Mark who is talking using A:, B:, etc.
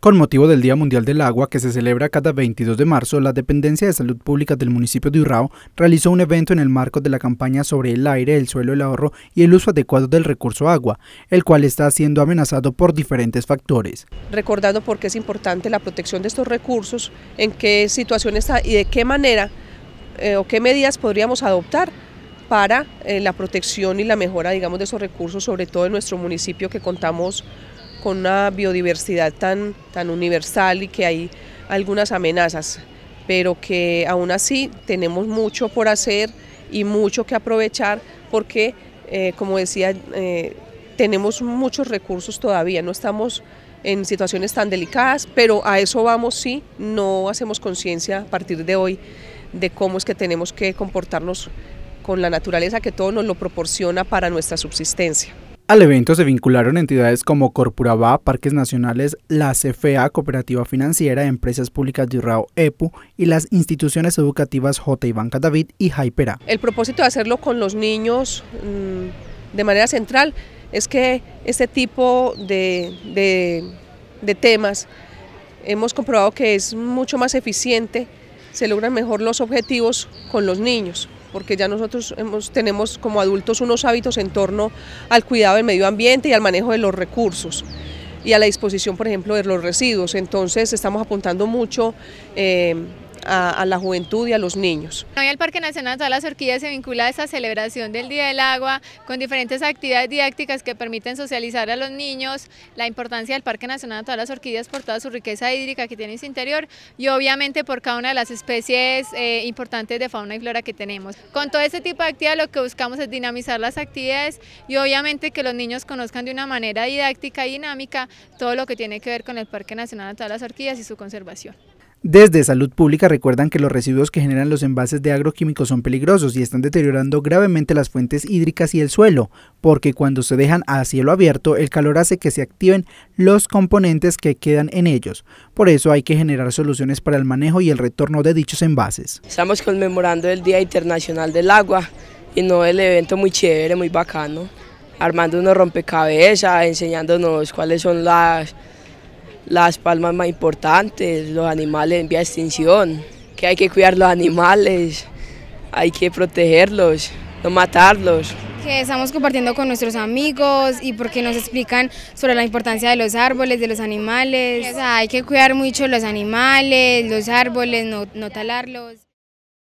A: Con motivo del Día Mundial del Agua, que se celebra cada 22 de marzo, la Dependencia de Salud Pública del municipio de Urrao realizó un evento en el marco de la campaña sobre el aire, el suelo, el ahorro y el uso adecuado del recurso agua, el cual está siendo amenazado por diferentes factores.
B: Recordando por qué es importante la protección de estos recursos, en qué situación está y de qué manera eh, o qué medidas podríamos adoptar para eh, la protección y la mejora, digamos, de esos recursos, sobre todo en nuestro municipio que contamos con una biodiversidad tan, tan universal y que hay algunas amenazas, pero que aún así tenemos mucho por hacer y mucho que aprovechar porque, eh, como decía, eh, tenemos muchos recursos todavía, no estamos en situaciones tan delicadas, pero a eso vamos sí, no hacemos conciencia a partir de hoy de cómo es que tenemos que comportarnos con la naturaleza que todo nos lo proporciona para nuestra subsistencia.
A: Al evento se vincularon entidades como Corpurabá, Parques Nacionales, la CFA, Cooperativa Financiera, Empresas Públicas de Urrao, EPU y las instituciones educativas J. y Banca David y Jaipera.
B: El propósito de hacerlo con los niños mm, de manera central es que este tipo de temas hemos comprobado que es mucho más eficiente, se logran mejor los objetivos con los niños porque ya nosotros hemos, tenemos como adultos unos hábitos en torno al cuidado del medio ambiente y al manejo de los recursos y a la disposición, por ejemplo, de los residuos. Entonces estamos apuntando mucho eh, a, la juventud y a los niños.
C: Hoy el Parque Nacional de las Orquídeas se vincula a esta celebración del Día del Agua con diferentes actividades didácticas que permiten socializar a los niños, la importancia del Parque Nacional de las Orquídeas por toda su riqueza hídrica que tiene en su interior y obviamente por cada una de las especies eh, importantes de fauna y flora que tenemos. Con todo este tipo de actividades lo que buscamos es dinamizar las actividades y obviamente que los niños conozcan de una manera didáctica y dinámica todo lo que tiene que ver con el Parque Nacional de las Orquídeas y su conservación.
A: Desde Salud Pública recuerdan que los residuos que generan los envases de agroquímicos son peligrosos y están deteriorando gravemente las fuentes hídricas y el suelo, porque cuando se dejan a cielo abierto el calor hace que se activen los componentes que quedan en ellos. Por eso hay que generar soluciones para el manejo y el retorno de dichos envases.
D: Estamos conmemorando el Día Internacional del Agua y no el evento muy chévere, muy bacano, armando unos rompecabezas, enseñándonos cuáles son las las palmas más importantes, los animales en vía extinción, que hay que cuidar los animales, hay que protegerlos, no matarlos.
C: Que estamos compartiendo con nuestros amigos y porque nos explican sobre la importancia de los árboles, de los animales. hay que cuidar mucho los animales, los árboles, no, no talarlos.